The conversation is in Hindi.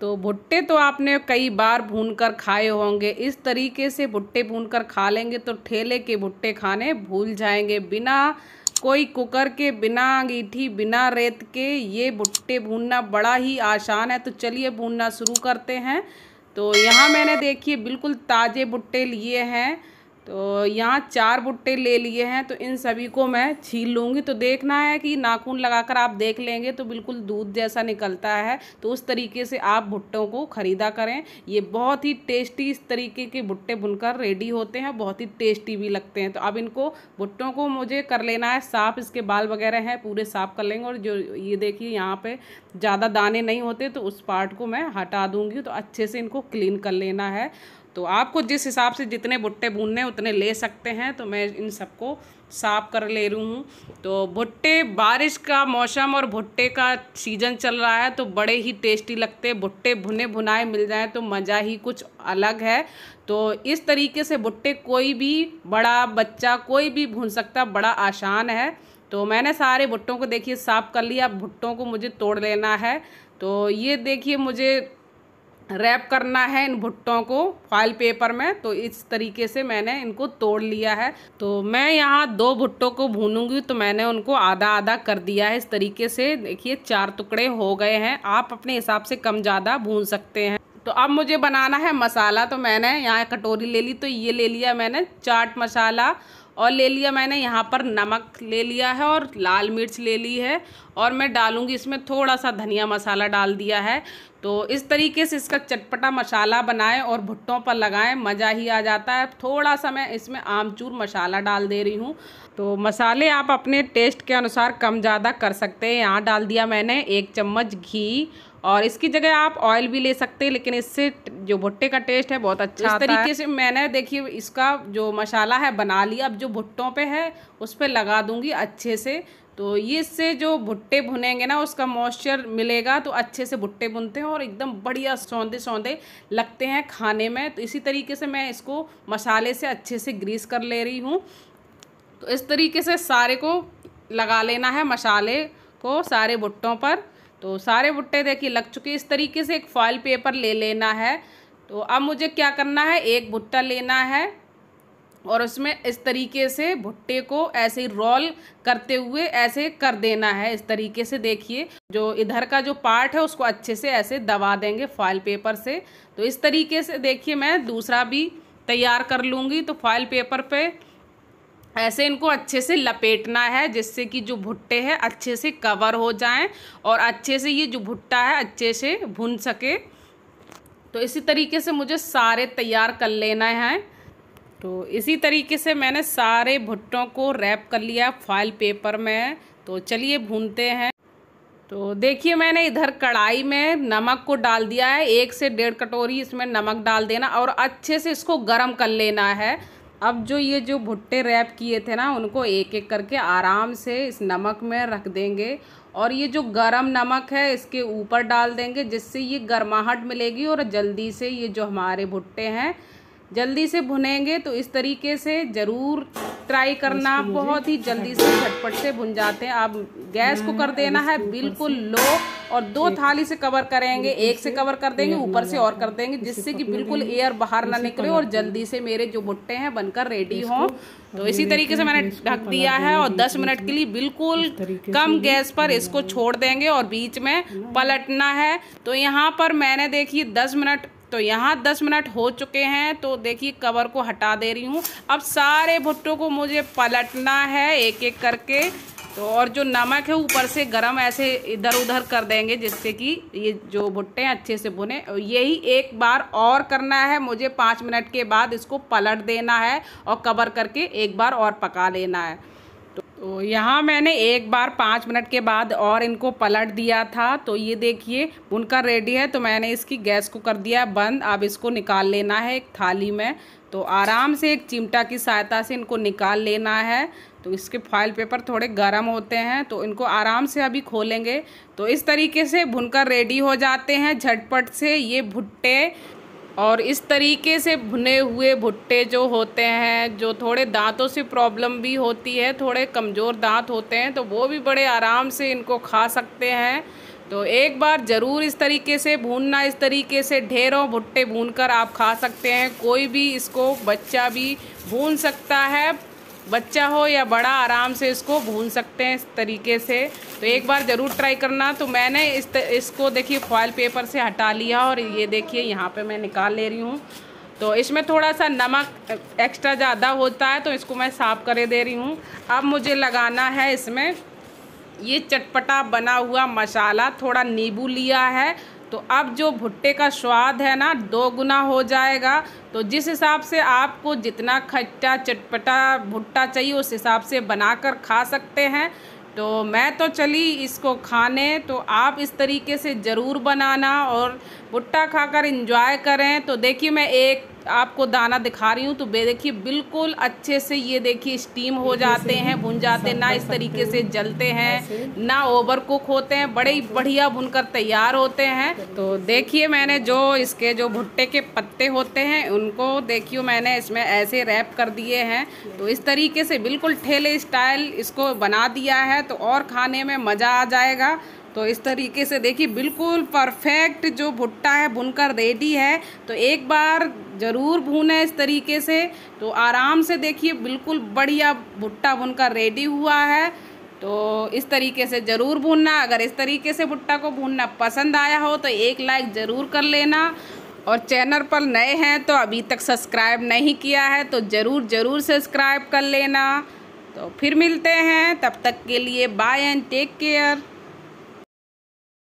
तो भुट्टे तो आपने कई बार भून कर खाए होंगे इस तरीके से भुट्टे भून कर खा लेंगे तो ठेले के भुट्टे खाने भूल जाएंगे बिना कोई कुकर के बिना अंगीठी बिना रेत के ये भुट्टे भूनना बड़ा ही आसान है तो चलिए भूनना शुरू करते हैं तो यहाँ मैंने देखिए बिल्कुल ताज़े भुट्टे लिए हैं तो यहाँ चार बुट्टे ले लिए हैं तो इन सभी को मैं छील लूँगी तो देखना है कि नाखून लगाकर आप देख लेंगे तो बिल्कुल दूध जैसा निकलता है तो उस तरीके से आप भुट्टों को ख़रीदा करें ये बहुत ही टेस्टी इस तरीके के भुट्टे बुनकर रेडी होते हैं बहुत ही टेस्टी भी लगते हैं तो अब इनको भुट्टों को मुझे कर लेना है साफ़ इसके बाल वगैरह हैं पूरे साफ़ कर लेंगे और जो ये देखिए यहाँ पर ज़्यादा दाने नहीं होते तो उस पार्ट को मैं हटा दूँगी तो अच्छे से इनको क्लीन कर लेना है तो आपको जिस हिसाब से जितने भुट्टे भूनने उतने ले सकते हैं तो मैं इन सबको साफ कर ले रही हूँ तो भुट्टे बारिश का मौसम और भुट्टे का सीज़न चल रहा है तो बड़े ही टेस्टी लगते भुट्टे भुने भुनाए मिल जाए तो मज़ा ही कुछ अलग है तो इस तरीके से भुट्टे कोई भी बड़ा बच्चा कोई भी भून सकता बड़ा आसान है तो मैंने सारे भुट्टों को देखिए साफ़ कर लिया भुट्टों को मुझे तोड़ लेना है तो ये देखिए मुझे रैप करना है इन भुट्टों को फॉइल पेपर में तो इस तरीके से मैंने इनको तोड़ लिया है तो मैं यहाँ दो भुट्टों को भूनूंगी तो मैंने उनको आधा आधा कर दिया है इस तरीके से देखिए चार टुकड़े हो गए हैं आप अपने हिसाब से कम ज़्यादा भून सकते हैं तो अब मुझे बनाना है मसाला तो मैंने यहाँ कटोरी ले ली तो ये ले लिया मैंने चाट मसाला और ले लिया मैंने यहाँ पर नमक ले लिया है और लाल मिर्च ले ली है और मैं डालूँगी इसमें थोड़ा सा धनिया मसाला डाल दिया है तो इस तरीके से इसका चटपटा मसाला बनाएं और भुट्टों पर लगाएं मज़ा ही आ जाता है थोड़ा सा मैं इसमें आमचूर मसाला डाल दे रही हूँ तो मसाले आप अपने टेस्ट के अनुसार कम ज़्यादा कर सकते हैं यहाँ डाल दिया मैंने एक चम्मच घी और इसकी जगह आप ऑयल भी ले सकते हैं लेकिन इससे जो भुट्टे का टेस्ट है बहुत अच्छा इस आता तरीके है। से मैंने देखिए इसका जो मसाला है बना लिया अब जो भुट्टों पे है उस पर लगा दूंगी अच्छे से तो ये इससे जो भुट्टे भुनेंगे ना उसका मॉइस्चर मिलेगा तो अच्छे से भुट्टे बुनते हैं और एकदम बढ़िया सौंदे सौंदे लगते हैं खाने में तो इसी तरीके से मैं इसको मसाले से अच्छे से ग्रीस कर ले रही हूँ तो इस तरीके से सारे को लगा लेना है मसाले को सारे भुट्टों पर तो सारे भुट्टे देखिए लग चुके इस तरीके से एक फॉइल पेपर ले लेना है तो अब मुझे क्या करना है एक भुट्टा लेना है और उसमें इस तरीके से भुट्टे को ऐसे ही रोल करते हुए ऐसे कर देना है इस तरीके से देखिए जो इधर का जो पार्ट है उसको अच्छे से ऐसे दबा देंगे फाइल पेपर से तो इस तरीके से देखिए मैं दूसरा भी तैयार कर लूँगी तो फाइल पेपर पे ऐसे इनको अच्छे से लपेटना है जिससे कि जो भुट्टे हैं अच्छे से कवर हो जाएं और अच्छे से ये जो भुट्टा है अच्छे से भुन सके तो इसी तरीके से मुझे सारे तैयार कर लेना है तो इसी तरीके से मैंने सारे भुट्टों को रैप कर लिया फाइल पेपर में तो चलिए भूनते हैं तो देखिए मैंने इधर कढ़ाई में नमक को डाल दिया है एक से डेढ़ कटोरी इसमें नमक डाल देना और अच्छे से इसको गर्म कर लेना है अब जो ये जो भुट्टे रैप किए थे ना उनको एक एक करके आराम से इस नमक में रख देंगे और ये जो गरम नमक है इसके ऊपर डाल देंगे जिससे ये गर्माहट मिलेगी और जल्दी से ये जो हमारे भुट्टे हैं जल्दी से भुनेंगे तो इस तरीके से ज़रूर ट्राई करना बहुत ही जल्दी से झटपट से भुन जाते हैं आप गैस को कर देना है बिल्कुल लो और दो थाली से कवर करेंगे एक से कवर कर देंगे ऊपर से और कर देंगे जिससे कि बिल्कुल एयर बाहर ना निकले और जल्दी से मेरे जो भुट्टे हैं बनकर रेडी हों तो इसी तरीके से मैंने ढक दिया है और 10 मिनट के लिए बिल्कुल कम गैस पर इसको छोड़ देंगे और बीच में पलटना है तो यहाँ पर मैंने देखिए 10 मिनट तो यहाँ दस मिनट हो चुके हैं तो देखिए कवर को हटा दे रही हूँ अब सारे भुट्टों को मुझे पलटना है एक एक करके तो और जो नमक है ऊपर से गरम ऐसे इधर उधर कर देंगे जिससे कि ये जो भुट्टे हैं अच्छे से भुने यही एक बार और करना है मुझे पाँच मिनट के बाद इसको पलट देना है और कवर करके एक बार और पका लेना है तो यहाँ मैंने एक बार पाँच मिनट के बाद और इनको पलट दिया था तो ये देखिए बुनकर रेडी है तो मैंने इसकी गैस को कर दिया बंद अब इसको निकाल लेना है एक थाली में तो आराम से एक चिमटा की सहायता से इनको निकाल लेना है तो इसके फॉइल पेपर थोड़े गर्म होते हैं तो इनको आराम से अभी खोलेंगे तो इस तरीके से भुनकर रेडी हो जाते हैं झटपट से ये भुट्टे और इस तरीके से भुने हुए भुट्टे जो होते हैं जो थोड़े दांतों से प्रॉब्लम भी होती है थोड़े कमज़ोर दांत होते हैं तो वो भी बड़े आराम से इनको खा सकते हैं तो एक बार ज़रूर इस तरीके से भूनना इस तरीके से ढेरों भुट्टे भून कर आप खा सकते हैं कोई भी इसको बच्चा भी भून सकता है बच्चा हो या बड़ा आराम से इसको भून सकते हैं इस तरीके से तो एक बार ज़रूर ट्राई करना तो मैंने इस इसको देखिए फॉयल पेपर से हटा लिया और ये देखिए यहाँ पे मैं निकाल ले रही हूँ तो इसमें थोड़ा सा नमक एक्स्ट्रा ज़्यादा होता है तो इसको मैं साफ़ करे दे रही हूँ अब मुझे लगाना है इसमें ये चटपटा बना हुआ मसाला थोड़ा नींबू लिया है तो अब जो भुट्टे का स्वाद है ना दो गुना हो जाएगा तो जिस हिसाब से आपको जितना खट्टा चटपटा भुट्टा चाहिए उस हिसाब से बनाकर खा सकते हैं तो मैं तो चली इसको खाने तो आप इस तरीके से ज़रूर बनाना और भुट्टा खाकर इंजॉय करें तो देखिए मैं एक आपको दाना दिखा रही हूँ तो बे देखिए बिल्कुल अच्छे से ये देखिए स्टीम हो जाते हैं भुन जाते हैं ना इस तरीके से जलते हैं ना ओवर कुक होते हैं बड़े ही बढ़िया भुनकर तैयार होते हैं तो देखिए मैंने जो इसके जो भुट्टे के पत्ते होते हैं उनको देखियो मैंने इसमें ऐसे रैप कर दिए हैं तो इस तरीके से बिल्कुल ठेले स्टाइल इसको बना दिया है तो और खाने में मज़ा आ जाएगा तो इस तरीके से देखिए बिल्कुल परफेक्ट जो भुट्टा है भुनकर रेडी है तो एक बार ज़रूर भूने इस तरीके से तो आराम से देखिए बिल्कुल बढ़िया भुट्टा भुनकर रेडी हुआ है तो इस तरीके से ज़रूर भूनना अगर इस तरीके से भुट्टा को भूनना पसंद आया हो तो एक लाइक ज़रूर कर लेना और चैनल पर नए हैं तो अभी तक सब्सक्राइब नहीं किया है तो ज़रूर ज़रूर सब्सक्राइब कर लेना तो फिर मिलते हैं तब तक के लिए बाय एंड टेक केयर